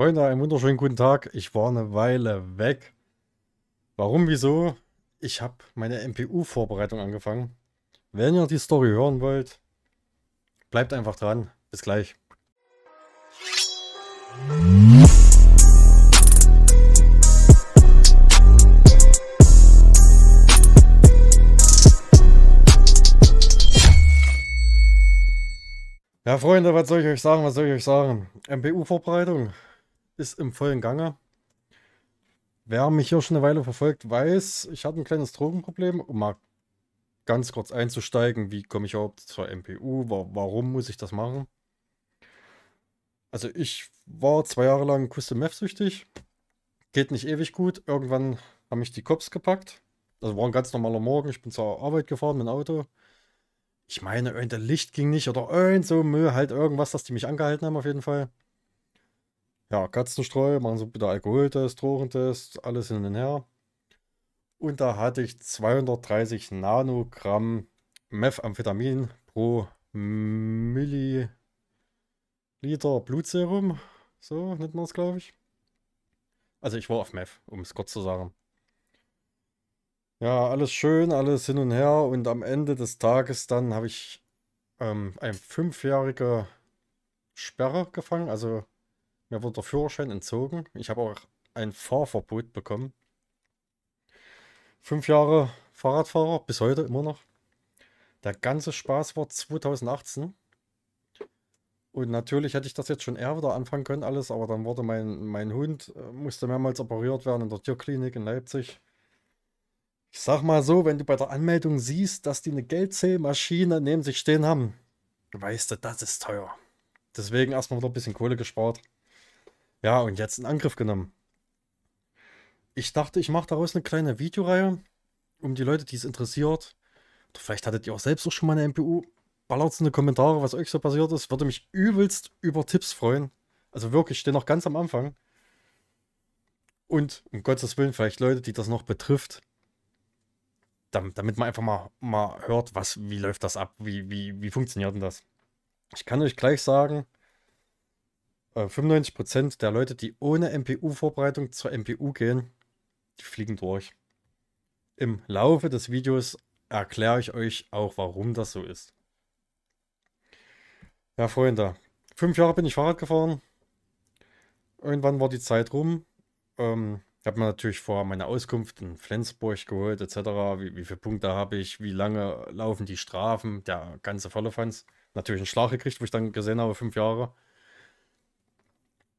Freunde, einen wunderschönen guten Tag. Ich war eine Weile weg. Warum, wieso? Ich habe meine MPU-Vorbereitung angefangen. Wenn ihr die Story hören wollt, bleibt einfach dran. Bis gleich. Ja, Freunde, was soll ich euch sagen? Was soll ich euch sagen? MPU-Vorbereitung ist im vollen Gange. Wer mich hier schon eine Weile verfolgt, weiß, ich hatte ein kleines Drogenproblem. Um mal ganz kurz einzusteigen, wie komme ich überhaupt zur MPU, warum muss ich das machen? Also ich war zwei Jahre lang Custom Meth süchtig. Geht nicht ewig gut. Irgendwann haben mich die Cops gepackt. Das war ein ganz normaler Morgen. Ich bin zur Arbeit gefahren mit dem Auto. Ich meine, irgendein Licht ging nicht oder irgend so Müll, halt irgendwas, dass die mich angehalten haben auf jeden Fall ja, Katzenstreu, machen so bitte Alkoholtest, Drogentest, alles hin und her. Und da hatte ich 230 Nanogramm Methamphetamin pro Milliliter Blutserum. So nennt man es, glaube ich. Also ich war auf Meth, um es kurz zu sagen. Ja, alles schön, alles hin und her. Und am Ende des Tages dann habe ich ähm, eine fünfjährige Sperre gefangen. Also mir wurde der Führerschein entzogen. Ich habe auch ein Fahrverbot bekommen. Fünf Jahre Fahrradfahrer, bis heute immer noch. Der ganze Spaß war 2018. Und natürlich hätte ich das jetzt schon eher wieder anfangen können, alles, aber dann wurde mein, mein Hund, äh, musste mehrmals operiert werden in der Tierklinik in Leipzig. Ich sag mal so, wenn du bei der Anmeldung siehst, dass die eine Geldzählmaschine neben sich stehen haben, weißt du, das ist teuer. Deswegen erstmal wieder ein bisschen Kohle gespart. Ja, und jetzt in Angriff genommen. Ich dachte, ich mache daraus eine kleine Videoreihe, um die Leute, die es interessiert, oder vielleicht hattet ihr auch selbst auch schon mal eine MPU, ballert es in die Kommentare, was euch so passiert ist. Würde mich übelst über Tipps freuen. Also wirklich, ich stehe noch ganz am Anfang. Und um Gottes Willen, vielleicht Leute, die das noch betrifft, damit, damit man einfach mal, mal hört, was, wie läuft das ab, wie, wie, wie funktioniert denn das. Ich kann euch gleich sagen, 95% äh, der Leute, die ohne MPU-Vorbereitung zur MPU gehen, die fliegen durch. Im Laufe des Videos erkläre ich euch auch, warum das so ist. Ja, Freunde, fünf Jahre bin ich Fahrrad gefahren. Irgendwann war die Zeit rum. Ähm, ich habe mir natürlich vorher meine Auskunft in Flensburg geholt, etc. Wie, wie viele Punkte habe ich, wie lange laufen die Strafen, der ganze Vollefanz. Natürlich einen Schlag gekriegt, wo ich dann gesehen habe, fünf Jahre.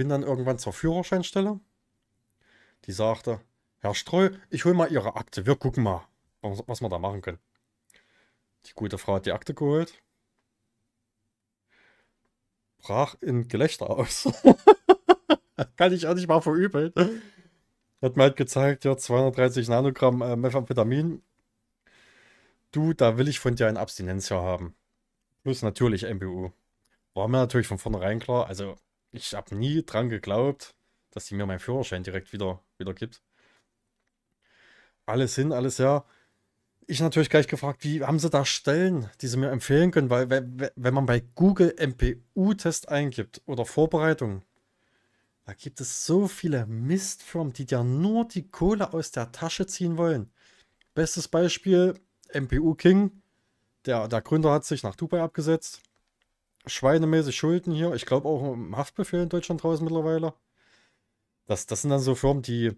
Bin dann irgendwann zur Führerscheinstelle. Die sagte, Herr Streu, ich hole mal Ihre Akte. Wir gucken mal, was, was wir da machen können. Die gute Frau hat die Akte geholt. Brach in Gelächter aus. Kann ich auch nicht mal verübeln. Hat mir halt gezeigt, ja, 230 Nanogramm äh, Methamphetamin. Du, da will ich von dir ein Abstinenzjahr haben. Plus natürlich MBU. War mir natürlich von vornherein klar. Also ich habe nie dran geglaubt, dass sie mir meinen Führerschein direkt wieder, wieder gibt. Alles hin, alles her. Ich natürlich gleich gefragt, wie haben sie da Stellen, die sie mir empfehlen können? Weil, wenn man bei Google MPU-Test eingibt oder Vorbereitung, da gibt es so viele Mistfirmen, die dir nur die Kohle aus der Tasche ziehen wollen. Bestes Beispiel: MPU King. Der, der Gründer hat sich nach Dubai abgesetzt, schweinemäßig Schulden hier. Ich glaube auch im Haftbefehl in Deutschland draußen mittlerweile. Das, das sind dann so Firmen, die,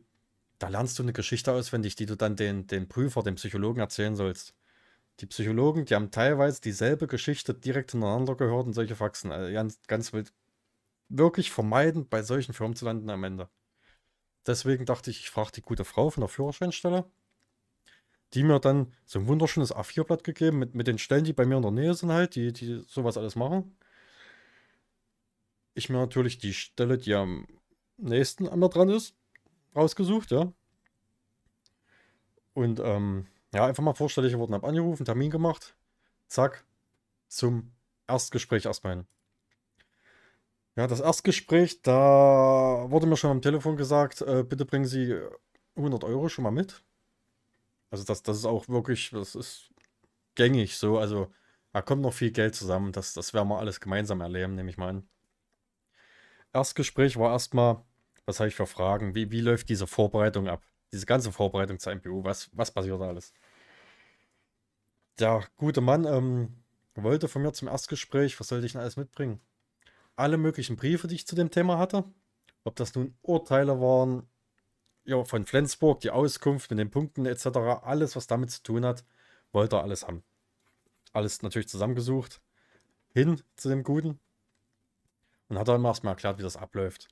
da lernst du eine Geschichte auswendig, die du dann den, den Prüfer, dem Psychologen erzählen sollst. Die Psychologen, die haben teilweise dieselbe Geschichte direkt hintereinander gehört und solche Faxen. Also ganz, ganz wild. Wirklich vermeiden, bei solchen Firmen zu landen am Ende. Deswegen dachte ich, ich frage die gute Frau von der Führerscheinstelle die mir dann so ein wunderschönes A4-Blatt gegeben mit, mit den Stellen, die bei mir in der Nähe sind halt, die, die sowas alles machen. Ich mir natürlich die Stelle, die am nächsten an mir dran ist, rausgesucht, ja. Und ähm, ja, einfach mal vorstellig geworden, habe angerufen, Termin gemacht, zack, zum Erstgespräch erstmal hin. Ja, das Erstgespräch, da wurde mir schon am Telefon gesagt, äh, bitte bringen Sie 100 Euro schon mal mit. Also das, das ist auch wirklich, das ist gängig so. Also da kommt noch viel Geld zusammen. Das, das werden wir alles gemeinsam erleben, nehme ich mal an. Erstgespräch war erstmal, was habe ich für Fragen? Wie, wie läuft diese Vorbereitung ab? Diese ganze Vorbereitung zur MPU, was, was passiert da alles? Der gute Mann ähm, wollte von mir zum Erstgespräch, was sollte ich denn alles mitbringen? Alle möglichen Briefe, die ich zu dem Thema hatte. Ob das nun Urteile waren, ja, von Flensburg, die Auskunft mit den Punkten etc., alles, was damit zu tun hat, wollte er alles haben. Alles natürlich zusammengesucht, hin zu dem Guten und hat dann erstmal erklärt, wie das abläuft.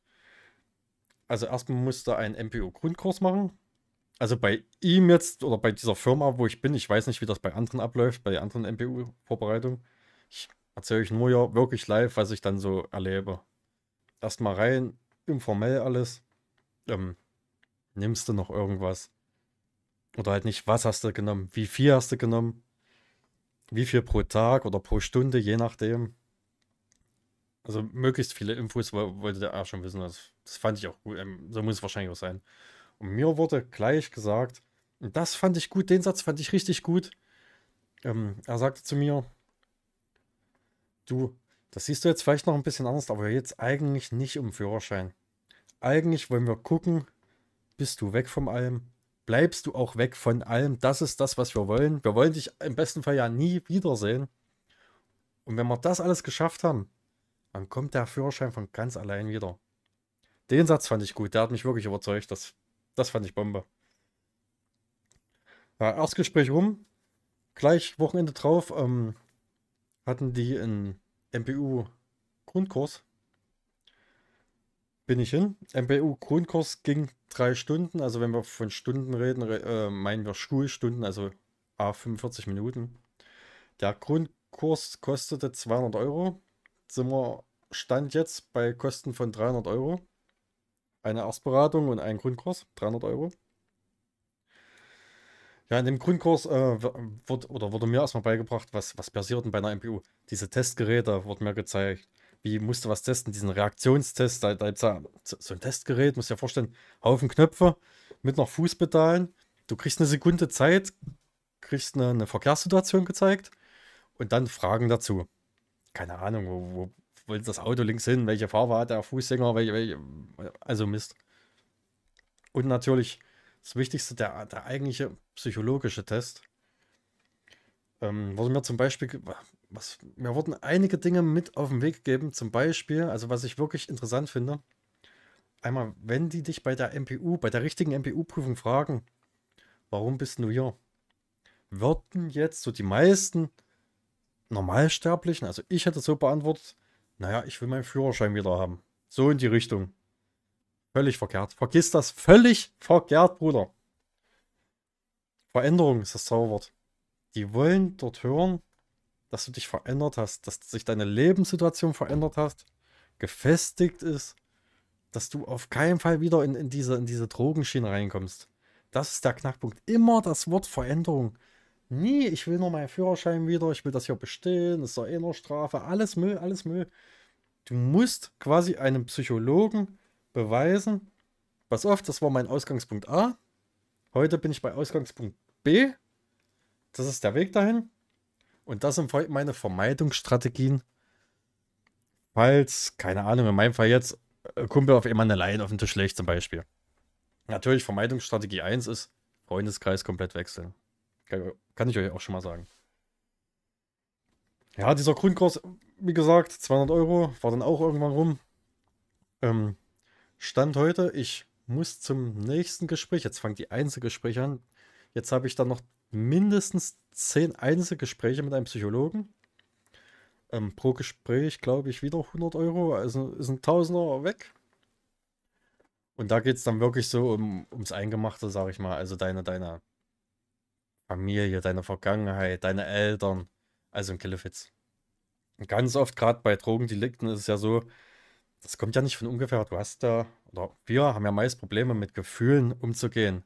Also erstmal musste ein MPO-Grundkurs machen. Also bei ihm jetzt oder bei dieser Firma, wo ich bin, ich weiß nicht, wie das bei anderen abläuft, bei anderen MPU-Vorbereitungen. Ich erzähle euch nur ja wirklich live, was ich dann so erlebe. Erstmal rein, informell alles. Ähm, nimmst du noch irgendwas? Oder halt nicht, was hast du genommen? Wie viel hast du genommen? Wie viel pro Tag oder pro Stunde, je nachdem. Also möglichst viele Infos wollte der auch schon wissen. Das, das fand ich auch gut. Ähm, so muss es wahrscheinlich auch sein. Und mir wurde gleich gesagt, und das fand ich gut, den Satz fand ich richtig gut. Ähm, er sagte zu mir, du, das siehst du jetzt vielleicht noch ein bisschen anders, aber jetzt eigentlich nicht um Führerschein. Eigentlich wollen wir gucken, bist du weg vom Allem, bleibst du auch weg von allem. Das ist das, was wir wollen. Wir wollen dich im besten Fall ja nie wiedersehen. Und wenn wir das alles geschafft haben, dann kommt der Führerschein von ganz allein wieder. Den Satz fand ich gut, der hat mich wirklich überzeugt. Das, das fand ich Bombe. Ja, Erstgespräch rum. Gleich Wochenende drauf ähm, hatten die einen MPU-Grundkurs bin ich hin. MPU Grundkurs ging drei Stunden. Also wenn wir von Stunden reden, äh, meinen wir Schulstunden, also a 45 Minuten. Der Grundkurs kostete 200 Euro. Sind wir Stand jetzt bei Kosten von 300 Euro. Eine Erstberatung und ein Grundkurs, 300 Euro. Ja, in dem Grundkurs äh, wird, oder wurde mir erstmal beigebracht, was, was passiert denn bei einer MPU. Diese Testgeräte wurden mir gezeigt wie musst du was testen, diesen Reaktionstest, da, da gibt ja so ein Testgerät, musst dir vorstellen, Haufen Knöpfe mit noch Fußpedalen, du kriegst eine Sekunde Zeit, kriegst eine, eine Verkehrssituation gezeigt und dann Fragen dazu. Keine Ahnung, wo, wo wollte das Auto links hin, welche Farbe hat der Fußgänger, welche, welche, also Mist. Und natürlich das Wichtigste, der, der eigentliche psychologische Test. Ähm, was mir zum Beispiel, was, mir wurden einige Dinge mit auf den Weg gegeben. Zum Beispiel, also was ich wirklich interessant finde, einmal, wenn die dich bei der MPU, bei der richtigen MPU-Prüfung fragen, warum bist du hier? Würden jetzt so die meisten Normalsterblichen, also ich hätte so beantwortet, naja, ich will meinen Führerschein wieder haben. So in die Richtung. Völlig verkehrt. Vergiss das völlig verkehrt, Bruder. Veränderung ist das Zauberwort. Die wollen dort hören, dass du dich verändert hast, dass sich deine Lebenssituation verändert hast, gefestigt ist, dass du auf keinen Fall wieder in, in, diese, in diese Drogenschiene reinkommst. Das ist der Knackpunkt. Immer das Wort Veränderung. Nie, ich will nur meinen Führerschein wieder, ich will das hier bestehen, ist doch eh nur Strafe, alles Müll, alles Müll. Du musst quasi einem Psychologen beweisen, pass auf, das war mein Ausgangspunkt A, heute bin ich bei Ausgangspunkt B, das ist der Weg dahin, und das sind meine Vermeidungsstrategien. Falls, keine Ahnung, in meinem Fall jetzt, äh, Kumpel auf jemanden allein auf den Tisch legt zum Beispiel. Natürlich, Vermeidungsstrategie 1 ist, Freundeskreis komplett wechseln. Kann ich euch auch schon mal sagen. Ja, dieser Grundkurs, wie gesagt, 200 Euro, war dann auch irgendwann rum. Ähm, Stand heute, ich muss zum nächsten Gespräch. Jetzt fangen die Einzelgespräche an. Jetzt habe ich dann noch mindestens zehn Einzelgespräche mit einem Psychologen. Ähm, pro Gespräch, glaube ich, wieder 100 Euro, also ist ein Tausender weg. Und da geht es dann wirklich so um, ums Eingemachte, sage ich mal. Also deine, deine Familie, deine Vergangenheit, deine Eltern. Also ein Killefitz. Ganz oft, gerade bei Drogendelikten, ist es ja so, das kommt ja nicht von ungefähr. Du hast da, oder wir haben ja meist Probleme mit Gefühlen umzugehen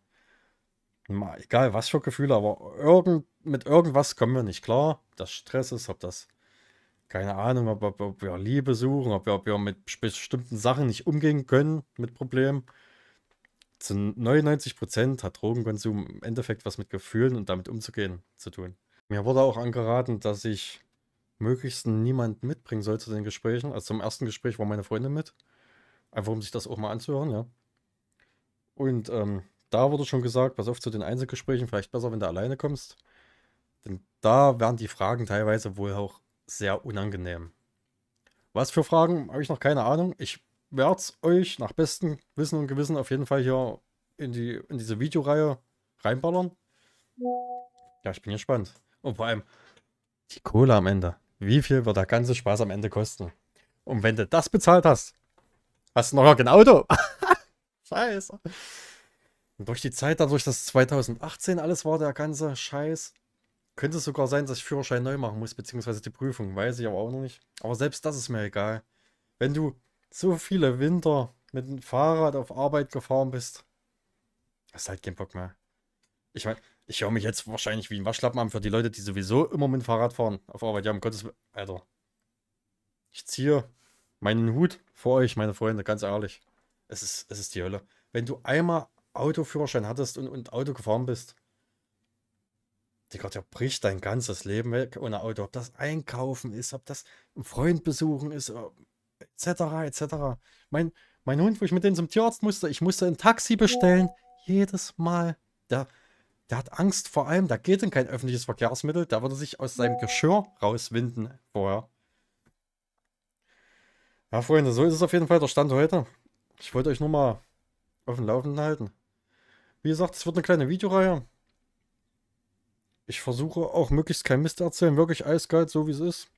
mal egal was für Gefühle, aber irgend, mit irgendwas kommen wir nicht klar. Ob das Stress ist, ob das, keine Ahnung, ob, ob, ob wir Liebe suchen, ob wir, ob wir mit bestimmten Sachen nicht umgehen können, mit Problemen. Zu 99 Prozent hat Drogenkonsum im Endeffekt was mit Gefühlen und damit umzugehen zu tun. Mir wurde auch angeraten, dass ich möglichst niemanden mitbringen soll zu den Gesprächen. Also zum ersten Gespräch war meine Freundin mit. Einfach um sich das auch mal anzuhören, ja. Und ähm, da wurde schon gesagt, pass auf zu den Einzelgesprächen, vielleicht besser, wenn du alleine kommst. Denn da werden die Fragen teilweise wohl auch sehr unangenehm. Was für Fragen, habe ich noch keine Ahnung. Ich werde es euch nach bestem Wissen und Gewissen auf jeden Fall hier in, die, in diese Videoreihe reinballern. Ja, ich bin gespannt. Und vor allem die Kohle am Ende. Wie viel wird der ganze Spaß am Ende kosten? Und wenn du das bezahlt hast, hast du noch ein Auto. Scheiße. Und durch die Zeit, dadurch, dass 2018 alles war, der ganze Scheiß, könnte es sogar sein, dass ich Führerschein neu machen muss, beziehungsweise die Prüfung, weiß ich aber auch noch nicht. Aber selbst das ist mir egal. Wenn du so viele Winter mit dem Fahrrad auf Arbeit gefahren bist, hast du halt keinen Bock mehr. Ich meine, ich höre mich jetzt wahrscheinlich wie ein Waschlappen an für die Leute, die sowieso immer mit dem Fahrrad fahren auf Arbeit. Ja, um Gottes Willen. Alter. Ich ziehe meinen Hut vor euch, meine Freunde, ganz ehrlich. Es ist, es ist die Hölle. Wenn du einmal Autoführerschein hattest und, und Auto gefahren bist. Digga, der bricht dein ganzes Leben weg ohne Auto. Ob das Einkaufen ist, ob das ein Freund besuchen ist, etc., äh, etc. Mein, mein Hund, wo ich mit dem zum Tierarzt musste, ich musste ein Taxi bestellen. Jedes Mal. Der, der hat Angst vor allem, da geht in kein öffentliches Verkehrsmittel, da würde sich aus seinem Geschirr rauswinden vorher. Ja, Freunde, so ist es auf jeden Fall der Stand heute. Ich wollte euch nur mal auf dem Laufenden halten. Wie gesagt, es wird eine kleine Videoreihe. Ich versuche auch möglichst kein Mist zu erzählen, wirklich eiskalt, so wie es ist.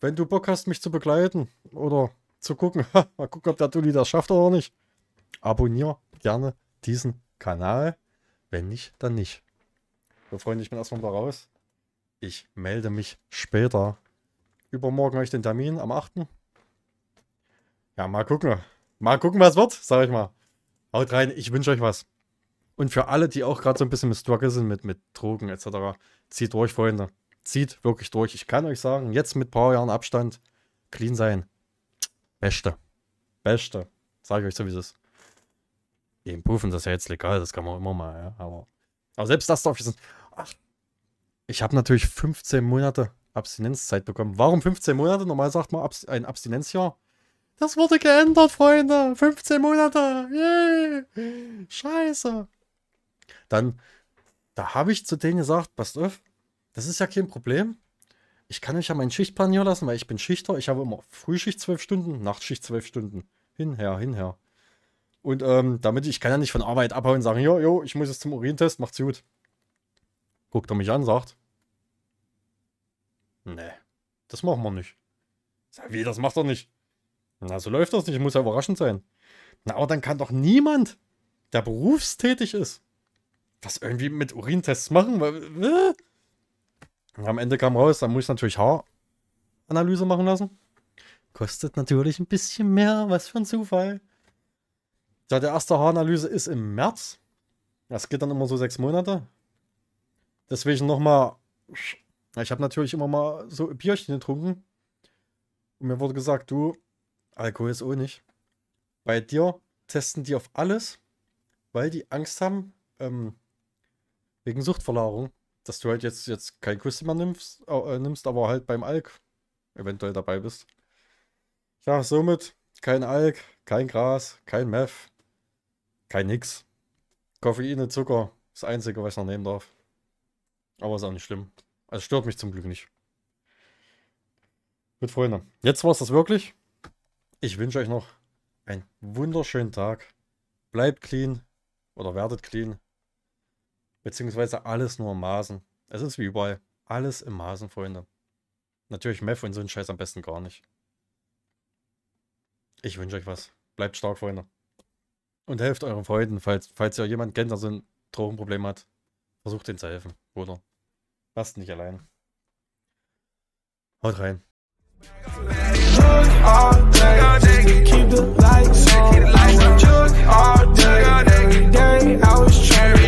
Wenn du Bock hast, mich zu begleiten oder zu gucken, mal gucken, ob der Dulli das schafft oder nicht, abonniere gerne diesen Kanal. Wenn nicht, dann nicht. So, Freunde, ich bin erstmal wieder raus. Ich melde mich später. Übermorgen habe ich den Termin am 8. Ja, mal gucken. Mal gucken, was wird, sag ich mal. Haut rein, ich wünsche euch was. Und für alle, die auch gerade so ein bisschen mit Struggle sind, mit, mit Drogen etc., zieht durch, Freunde. Zieht wirklich durch. Ich kann euch sagen, jetzt mit ein paar Jahren Abstand, clean sein. Beste. Beste. Sage ich euch so, wie es ist. Eben Puffen, das ist ja jetzt legal, das kann man immer mal, ja. Aber, aber selbst das darf ich sagen. Ach, ich habe natürlich 15 Monate Abstinenzzeit bekommen. Warum 15 Monate? Normal sagt man ein Abstinenzjahr. Das wurde geändert, Freunde. 15 Monate. Yay. Scheiße. Dann, da habe ich zu denen gesagt, passt auf, das ist ja kein Problem. Ich kann euch ja meinen Schichtplan hier lassen, weil ich bin Schichter. Ich habe immer Frühschicht zwölf Stunden, Nachtschicht zwölf Stunden. Hinher, hinher. Und ähm, damit ich kann ja nicht von Arbeit abhauen und sagen, jo, jo, ich muss jetzt zum Urintest, macht's gut. Guckt er mich an, sagt, nee, das machen wir nicht. Sag, wie, das macht er nicht. Na, so läuft das nicht, muss ja überraschend sein. Na, aber dann kann doch niemand, der berufstätig ist, das irgendwie mit Urintests machen? Weil, äh. Am Ende kam raus, dann muss ich natürlich Haaranalyse machen lassen. Kostet natürlich ein bisschen mehr, was für ein Zufall. Ja, der erste Haaranalyse ist im März. Das geht dann immer so sechs Monate. Deswegen nochmal. Ich habe natürlich immer mal so Bierchen getrunken. Und mir wurde gesagt, du, Alkohol ist auch nicht. Bei dir testen die auf alles, weil die Angst haben, ähm, Wegen Suchtverlagerung. Dass du halt jetzt, jetzt kein Quizzimmer nimmst, äh, nimmst, aber halt beim Alk eventuell dabei bist. Ja, somit kein Alk, kein Gras, kein Meth, kein nix. Koffein und Zucker ist das Einzige, was ich noch nehmen darf. Aber ist auch nicht schlimm. Also stört mich zum Glück nicht. Mit Freunden. Jetzt war es das wirklich. Ich wünsche euch noch einen wunderschönen Tag. Bleibt clean oder werdet clean. Beziehungsweise alles nur im Maßen. Es ist wie überall. Alles im Maßen, Freunde. Natürlich Meth und so einen Scheiß am besten gar nicht. Ich wünsche euch was. Bleibt stark, Freunde. Und helft euren Freunden, falls, falls ihr jemanden kennt, der so ein Drogenproblem hat. Versucht denen zu helfen, Bruder. Passt nicht allein. Haut rein. Keep the lights on. Drug all day, every day I was trying.